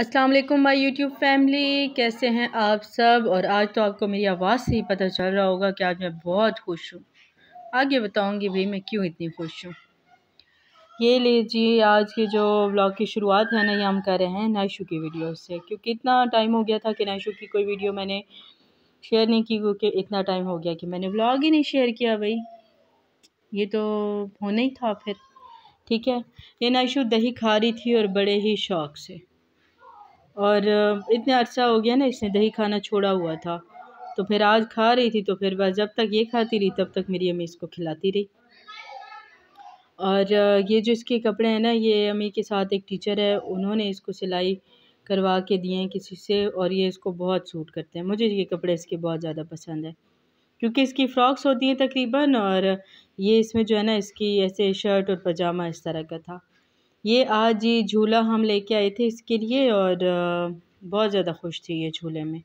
अस्सलाम वालेकुम my YouTube family कैसे हैं आप सब और आज तो आपको मेरी आवाज़ से ही पता चल रहा होगा कि आज मैं बहुत खुश हूँ आगे बताऊँगी भाई मैं क्यों इतनी खुश हूँ ये लीजिए आज के जो ब्लॉग की शुरुआत है ना ये हम कर रहे हैं नायशू की वीडियो से क्योंकि इतना टाइम हो गया था कि नाइशु की कोई वीडियो मैंने शेयर नहीं की क्योंकि इतना टाइम हो गया कि मैंने ब्लॉग ही नहीं शेयर किया भाई ये तो होना ही था फिर ठीक है ये नाइशु दही खा रही थी और बड़े ही शौक़ से और इतना अच्छा अर्सा हो गया ना इसने दही खाना छोड़ा हुआ था तो फिर आज खा रही थी तो फिर बस जब तक ये खाती रही तब तक मेरी अम्मी इसको खिलाती रही और ये जो इसके कपड़े हैं ना ये अम्मी के साथ एक टीचर है उन्होंने इसको सिलाई करवा के दिए हैं किसी से और ये इसको बहुत सूट करते हैं मुझे ये कपड़े इसके बहुत ज़्यादा पसंद है क्योंकि इसकी फ़्रॉक्स होती हैं तकरीबन और ये इसमें जो है ना इसकी ऐसे शर्ट और पजामा इस तरह का था ये आज ये झूला हम लेके आए थे इसके लिए और बहुत ज़्यादा खुश थी ये झूले में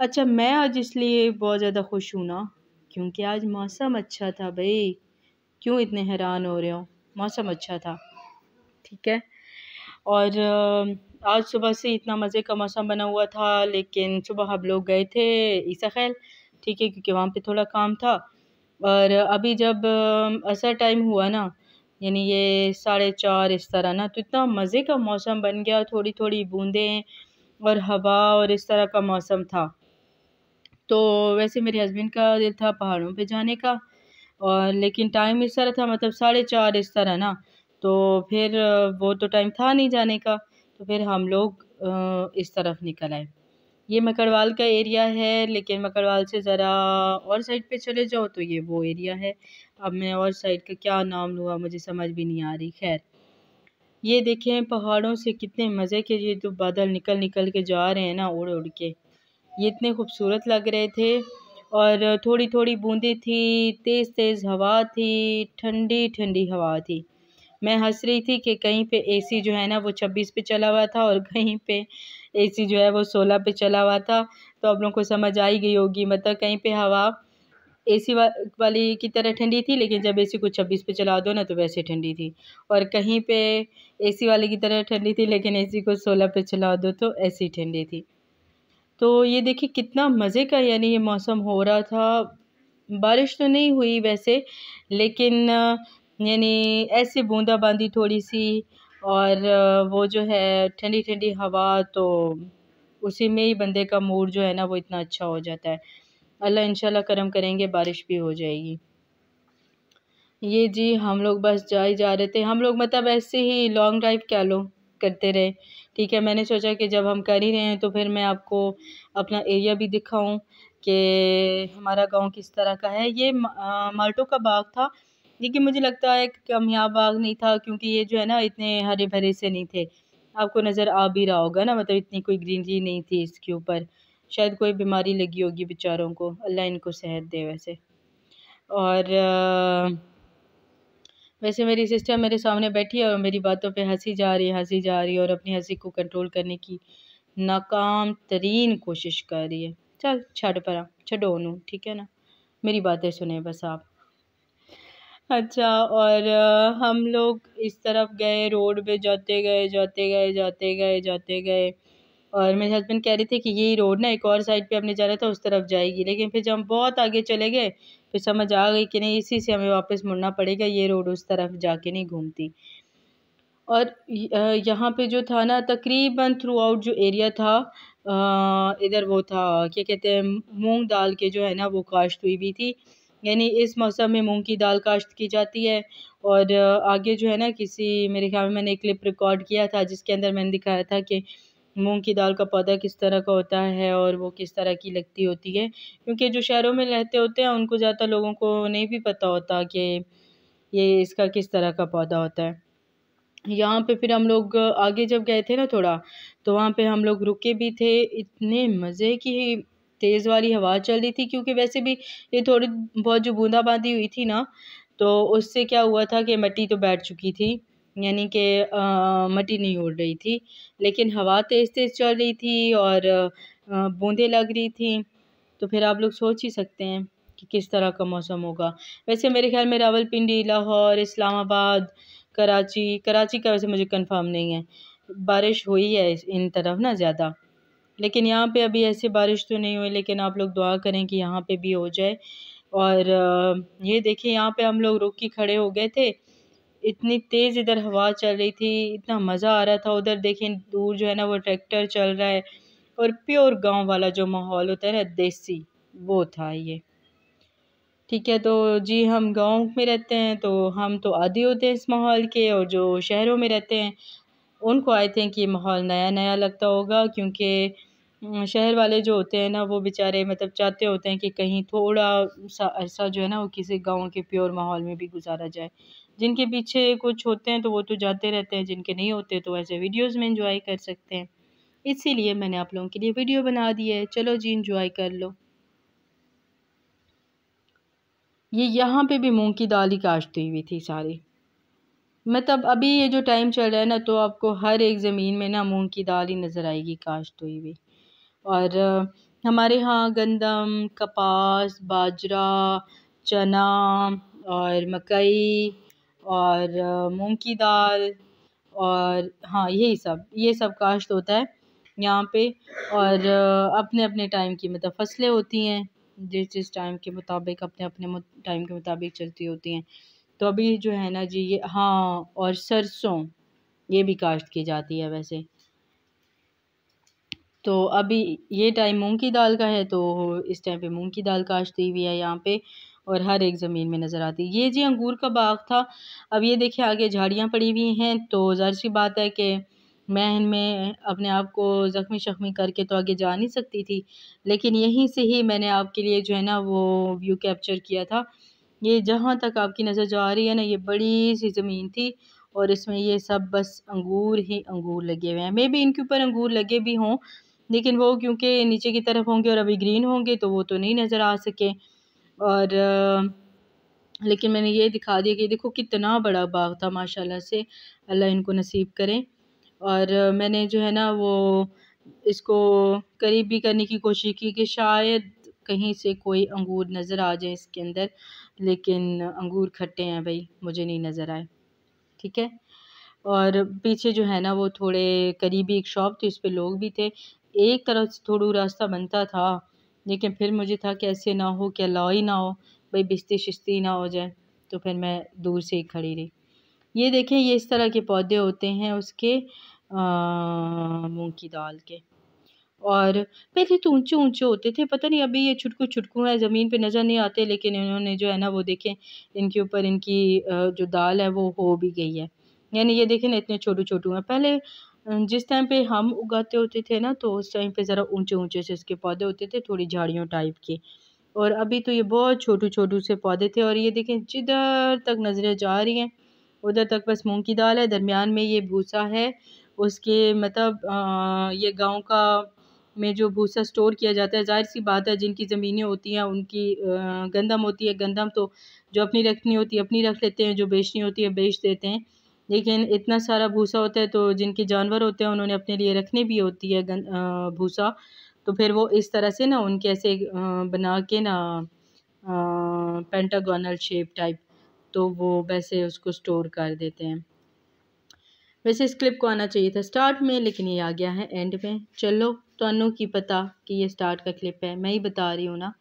अच्छा मैं आज इसलिए बहुत ज़्यादा खुश हूँ ना क्योंकि आज मौसम अच्छा था भाई क्यों इतने हैरान हो रहे हो मौसम अच्छा था ठीक है और आज सुबह से इतना मज़े का मौसम बना हुआ था लेकिन सुबह हम लोग गए थे ईसा खैल ठीक है क्योंकि वहाँ पे थोड़ा काम था और अभी जब असर टाइम हुआ ना यानी ये साढ़े चार इस तरह ना तो इतना मज़े का मौसम बन गया थोड़ी थोड़ी बूंदें और हवा और इस तरह का मौसम था तो वैसे मेरे हस्बैंड का दिल था पहाड़ों पे जाने का और लेकिन टाइम इस तरह था मतलब साढ़े चार इस तरह ना तो फिर वो तो टाइम था नहीं जाने का तो फिर हम लोग इस तरफ निकल आए ये मकरवाल का एरिया है लेकिन मकरवाल से ज़रा और साइड पे चले जाओ तो ये वो एरिया है अब मैं और साइड का क्या नाम लूँगा मुझे समझ भी नहीं आ रही खैर ये देखें पहाड़ों से कितने मज़े के ये तो बादल निकल निकल के जा रहे हैं ना उड़ उड़ के ये इतने खूबसूरत लग रहे थे और थोड़ी थोड़ी बूंदी थी तेज़ तेज़ हवा थी ठंडी ठंडी हवा थी मैं हंस रही थी कि कहीं पे एसी जो है ना वो छब्बीस पे चला हुआ था और कहीं पे ए सी जो है वो सोलह पे चला हुआ था तो आप लोगों को समझ आ ही गई होगी मतलब कहीं पे हवा ए सी वा, वाली की तरह ठंडी थी लेकिन जब ए सी को छब्बीस पे चला दो ना तो वैसे ठंडी थी और कहीं पे ए सी वाले की तरह ठंडी थी लेकिन ए सी को सोलह पे चला दो तो ऐसी ठंडी थी तो ये देखिए कितना मज़े का यानी ये मौसम हो रहा था बारिश तो नहीं हुई वैसे लेकिन यानी ऐसे बूंदाबांदी थोड़ी सी और वो जो है ठंडी ठंडी हवा तो उसी में ही बंदे का मूड जो है ना वो इतना अच्छा हो जाता है अल्लाह इंशाल्लाह करम करेंगे बारिश भी हो जाएगी ये जी हम लोग बस जा ही जा रहे थे हम लोग मतलब ऐसे ही लॉन्ग ड्राइव क्या लो करते रहे ठीक है मैंने सोचा कि जब हम कर ही रहे हैं तो फिर मैं आपको अपना एरिया भी दिखाऊं कि हमारा गांव किस तरह का है ये माल्टो का बाग था लेकिन मुझे लगता है कामयाब बाग नहीं था क्योंकि ये जो है ना इतने हरे भरे से नहीं थे आपको नज़र आ भी रहा होगा ना मतलब इतनी कोई ग्रीनरी नहीं थी इसके ऊपर शायद कोई बीमारी लगी होगी बेचारों को अल्लाह इनको सेहत दे वैसे और वैसे मेरी सिस्टर मेरे सामने बैठी है और मेरी बातों पे हंसी जा रही है हंसी जा रही है और अपनी हंसी को कंट्रोल करने की नाकाम तरीन कोशिश कर रही है चल छड़ परा छड़ो ठीक है ना मेरी बातें सुने बस आप अच्छा और हम लोग इस तरफ गए रोड पे जाते गए जाते गए जाते गए जाते गए और मेरे हस्बैंड कह रहे थे कि यही रोड ना एक और साइड पे हमने जाना था उस तरफ जाएगी लेकिन फिर जब हम बहुत आगे चले गए फिर समझ आ गई कि नहीं इसी से हमें वापस मुड़ना पड़ेगा ये रोड उस तरफ जाके नहीं घूमती और यहाँ पे जो था ना तकरीबन थ्रू आउट जो एरिया था इधर वो था क्या कहते हैं मूँग दाल के जो है ना वो काश्त हुई भी थी यानी इस मौसम में मूंग की दाल काश्त की जाती है और आगे जो है ना किसी मेरे ख्याल में मैंने एक क्लिप रिकॉर्ड किया था जिसके अंदर मैंने दिखाया था कि मूंग की दाल का पौधा किस तरह का होता है और वो किस तरह की लगती होती है क्योंकि जो शहरों में रहते होते हैं उनको ज़्यादा लोगों को नहीं भी पता होता कि ये इसका किस तरह का पौधा होता है यहाँ पे फिर हम लोग आगे जब गए थे ना थोड़ा तो वहाँ पे हम लोग रुके भी थे इतने मज़े की तेज़ वाली हवा चल रही थी क्योंकि वैसे भी ये थोड़ी बहुत जो बूंदाबांदी हुई थी ना तो उससे क्या हुआ था कि मट्टी तो बैठ चुकी थी यानी कि मट्टी नहीं उड़ रही थी लेकिन हवा तेज़ तेज़ चल रही थी और बूंदें लग रही थी तो फिर आप लोग सोच ही सकते हैं कि किस तरह का मौसम होगा वैसे मेरे ख्याल में रावलपिंडी लाहौर इस्लामाबाद कराची कराची का वैसे मुझे कंफर्म नहीं है बारिश हुई है इन तरफ ना ज़्यादा लेकिन यहाँ पे अभी ऐसी बारिश तो नहीं हुई लेकिन आप लोग दुआ करें कि यहाँ पे भी हो जाए और ये देखिए यहाँ पे हम लोग रुक के खड़े हो गए थे इतनी तेज़ इधर हवा चल रही थी इतना मज़ा आ रहा था उधर देखें दूर जो है ना वो ट्रैक्टर चल रहा है और प्योर गांव वाला जो माहौल होता है ना देसी वो था ये ठीक है तो जी हम गांव में रहते हैं तो हम तो आदि होते हैं इस माहौल के और जो शहरों में रहते हैं उनको आई थिंक ये माहौल नया नया लगता होगा क्योंकि हम्म, शहर वाले जो होते हैं ना वो बेचारे मतलब चाहते होते हैं कि कहीं थोड़ा सा ऐसा जो है ना वो किसी गांव के प्योर माहौल में भी गुजारा जाए जिनके पीछे कुछ होते हैं तो वो तो जाते रहते हैं जिनके नहीं होते तो ऐसे वीडियोस में इंजॉय कर सकते हैं इसीलिए मैंने आप लोगों के लिए वीडियो बना दी है चलो जी इंजॉय कर लो ये यहाँ पे भी मूंग की दाल ही काश्ती हुई थी सारी मतलब अभी ये जो टाइम चल रहा है ना तो आपको हर एक ज़मीन में ना मूंग की दाल ही नज़र आएगी काश्त हुई हुई और हमारे यहाँ गंदम कपास बाजरा चना और मकई और मूंग की दाल और हाँ यही सब ये सब काश्त होता है यहाँ पे और अपने अपने टाइम की मतलब फसलें होती हैं जिस जिस टाइम के मुताबिक अपने अपने टाइम के मुताबिक चलती होती हैं तो अभी जो है ना जी ये हाँ और सरसों ये भी काश्त की जाती है वैसे तो अभी ये टाइम मूंग की दाल का है तो इस टाइम पे मूंग की दाल काश्ती हुई है यहाँ पे और हर एक ज़मीन में नज़र आती ये जी अंगूर का बाग था अब ये देखिए आगे झाड़ियाँ पड़ी हुई हैं तो ज़ाहिर सी बात है कि मैं इनमें अपने आप को ज़ख्मी शख्मी करके तो आगे जा नहीं सकती थी लेकिन यहीं से ही मैंने आपके लिए जो है ना वो व्यू कैप्चर किया था ये जहाँ तक आपकी नज़र जा रही है ना ये बड़ी सी ज़मीन थी और इसमें ये सब बस अंगूर ही अंगूर लगे हुए हैं मे भी इनके ऊपर अंगूर लगे भी हों लेकिन वो क्योंकि नीचे की तरफ होंगे और अभी ग्रीन होंगे तो वो तो नहीं नज़र आ सके और लेकिन मैंने ये दिखा दिया कि देखो कितना बड़ा बाग था माशाल्लाह से अल्लाह इनको नसीब करें और मैंने जो है ना वो इसको करीब भी करने की कोशिश की कि शायद कहीं से कोई अंगूर नज़र आ जाए इसके अंदर लेकिन अंगूर खट्टे हैं भाई मुझे नहीं नज़र आए ठीक है और पीछे जो है ना वो थोड़े करीबी एक शॉप थी उस पर लोग भी थे एक तरफ से थोड़ा रास्ता बनता था लेकिन फिर मुझे था कि ऐसे ना हो कि अल्लाह ही ना हो भाई बिस्ती शिस्ती ना हो जाए तो फिर मैं दूर से ही खड़ी रही ये देखें ये इस तरह के पौधे होते हैं उसके मूँग की दाल के और पहले तो ऊंचे ऊंचे होते थे पता नहीं अभी ये छुटकू छुटकू है ज़मीन पे नज़र नहीं आते लेकिन इन्होंने जो है ना वो देखें इनके ऊपर इनकी जो दाल है वो हो भी गई है यानी ये देखें ना इतने छोटू छोटू हैं पहले जिस टाइम पे हम उगाते होते थे ना तो उस टाइम पे ज़रा ऊंचे ऊंचे से इसके पौधे होते थे थोड़ी झाड़ियों टाइप के और अभी तो ये बहुत छोटू छोटू से पौधे थे और ये देखें जिधर तक नज़रें जा रही हैं उधर तक बस मूँग की दाल है दरमियान में ये भूसा है उसके मतलब ये गाँव का में जो भूसा स्टोर किया जाता है जाहिर सी बात है जिनकी ज़मीनें होती हैं उनकी गंदम होती है गंदम तो जो अपनी रखनी होती है अपनी रख लेते हैं जो बेचनी होती है बेच देते हैं लेकिन इतना सारा भूसा होता है तो जिनके जानवर होते हैं उन्होंने अपने लिए रखने भी होती है गन भूसा तो फिर वो इस तरह से ना उनके ऐसे बना के ना पेंटागोनल शेप टाइप तो वो वैसे उसको स्टोर कर देते हैं वैसे इस क्लिप को आना चाहिए था स्टार्ट में लेकिन ये आ गया है एंड में चलो तो की पता कि ये स्टार्ट का क्लिप है मैं ही बता रही हूँ ना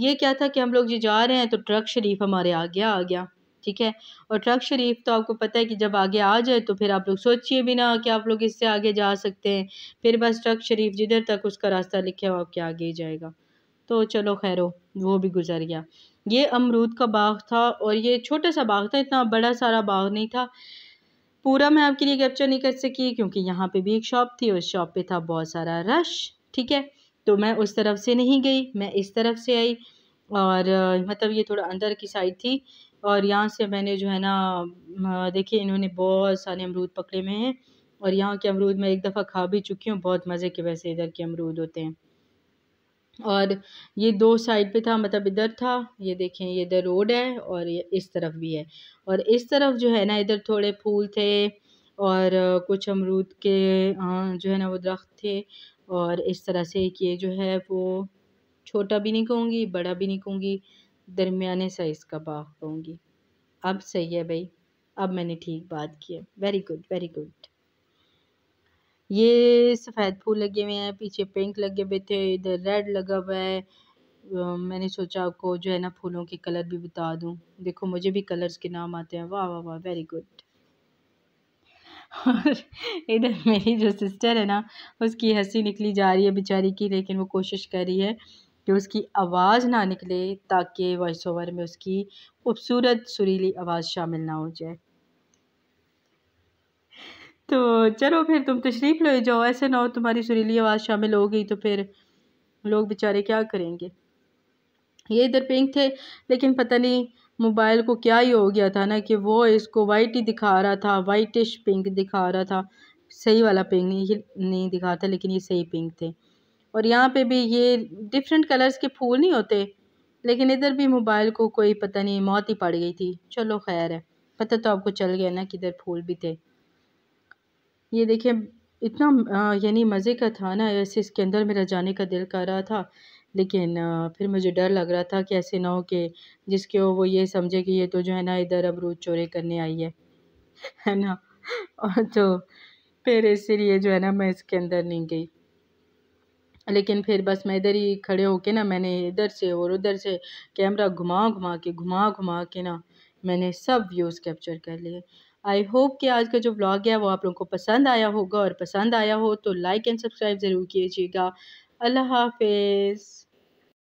ये क्या था कि हम लोग जो जा रहे हैं तो ट्रक शरीफ हमारे आ गया आ गया ठीक है और ट्रक शरीफ तो आपको पता है कि जब आगे आ जाए तो फिर आप लोग सोचिए भी ना कि आप लोग इससे आगे जा सकते हैं फिर बस ट्रक शरीफ जिधर तक उसका रास्ता लिखा हुआ आपके आगे ही जाएगा तो चलो खैर वो भी गुजर गया ये अमरूद का बाग था और ये छोटा सा बाग था इतना बड़ा सारा बाग नहीं था पूरा मैं आपके लिए कैप्चर नहीं कर सकी क्योंकि यहाँ पे भी एक शॉप थी उस शॉप पे था बहुत सारा रश ठीक है तो मैं उस तरफ से नहीं गई मैं इस तरफ से आई और मतलब ये थोड़ा अंदर की साइड थी और यहाँ से मैंने जो है ना देखिए इन्होंने बहुत सारे अमरूद पकड़े हुए हैं और यहाँ के अमरूद मैं एक दफ़ा खा भी चुकी हूँ बहुत मज़े के वैसे इधर के अमरूद होते हैं और ये दो साइड पे था मतलब इधर था ये देखें ये इधर रोड है और ये इस तरफ भी है और इस तरफ जो है ना इधर थोड़े फूल थे और कुछ अमरूद के जो है ना वो दरख्त थे और इस तरह से ये जो है वो छोटा भी नहीं कहूँगी बड़ा भी नहीं कहूँगी दरमियाने साइज़ का बाग कहूँगी अब सही है भाई अब मैंने ठीक बात की है वेरी गुड वेरी गुड ये सफ़ेद फूल लगे हुए हैं पीछे पिंक लगे हुए थे इधर रेड लगा हुआ है मैंने सोचा आपको जो है ना फूलों के कलर भी बता दूं देखो मुझे भी कलर्स के नाम आते हैं वाह वाह वाह वेरी गुड और इधर मेरी जो सिस्टर है ना उसकी हंसी निकली जा रही है बेचारी की लेकिन वो कोशिश कर रही है कि उसकी आवाज़ ना निकले ताकि वॉइस ओवर में उसकी खूबसूरत सुरीली आवाज़ शामिल ना हो जाए तो चलो फिर तुम तशरीफ़ तो ले जाओ ऐसे ना हो तुम्हारी सुरीली आवाज़ शामिल हो गई तो फिर लोग बेचारे क्या करेंगे ये इधर पिंक थे लेकिन पता नहीं मोबाइल को क्या ही हो गया था ना कि वो इसको वाइट ही दिखा रहा था वाइटिश पिंक दिखा रहा था सही वाला पिंक नहीं दिखा था लेकिन ये सही पिंक थे और यहाँ पे भी ये डिफरेंट कलर्स के फूल नहीं होते लेकिन इधर भी मोबाइल को कोई पता नहीं मौत ही पड़ गई थी चलो खैर है पता तो आपको चल गया ना किधर फूल भी थे ये देखिए इतना यानी मज़े का था ना ऐसे इसके अंदर मेरा जाने का दिल कर रहा था लेकिन फिर मुझे डर लग रहा था कि ऐसे ना हो कि जिसके वो ये समझे कि ये तो जो है ना इधर अब अमरूद चोरे करने आई है है ना और तो फिर इसीलिए जो है ना मैं इसके अंदर नहीं गई लेकिन फिर बस मैं इधर ही खड़े होके ना मैंने इधर से और उधर से कैमरा घुमा घुमा के घुमा घुमा के ना मैंने सब व्यूज़ कैप्चर कर लिए आई होप कि आज का जो ब्लॉग है वो आप लोगों को पसंद आया होगा और पसंद आया हो तो लाइक एंड सब्सक्राइब ज़रूर कीजिएगा अल्लाह हाफिज़